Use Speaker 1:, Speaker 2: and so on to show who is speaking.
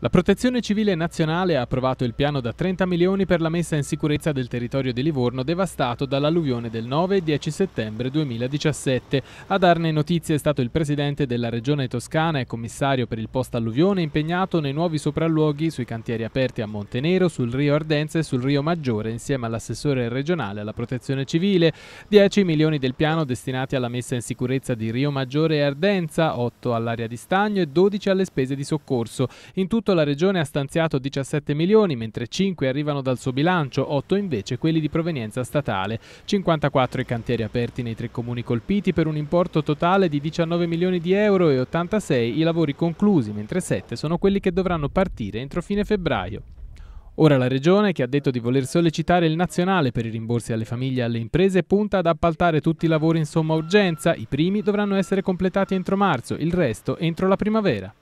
Speaker 1: La Protezione Civile Nazionale ha approvato il piano da 30 milioni per la messa in sicurezza del territorio di Livorno devastato dall'alluvione del 9 e 10 settembre 2017. A darne notizie è stato il presidente della Regione Toscana e commissario per il post-alluvione impegnato nei nuovi sopralluoghi sui cantieri aperti a Montenero, sul Rio Ardenza e sul Rio Maggiore insieme all'assessore regionale alla Protezione Civile. 10 milioni del piano destinati alla messa in sicurezza di Rio Maggiore e Ardenza, 8 all'area di stagno e 12 alle spese di soccorso. In tutto conto la Regione ha stanziato 17 milioni, mentre 5 arrivano dal suo bilancio, 8 invece quelli di provenienza statale. 54 i cantieri aperti nei tre comuni colpiti per un importo totale di 19 milioni di euro e 86 i lavori conclusi, mentre 7 sono quelli che dovranno partire entro fine febbraio. Ora la Regione, che ha detto di voler sollecitare il nazionale per i rimborsi alle famiglie e alle imprese, punta ad appaltare tutti i lavori in somma urgenza. I primi dovranno essere completati entro marzo, il resto entro la primavera.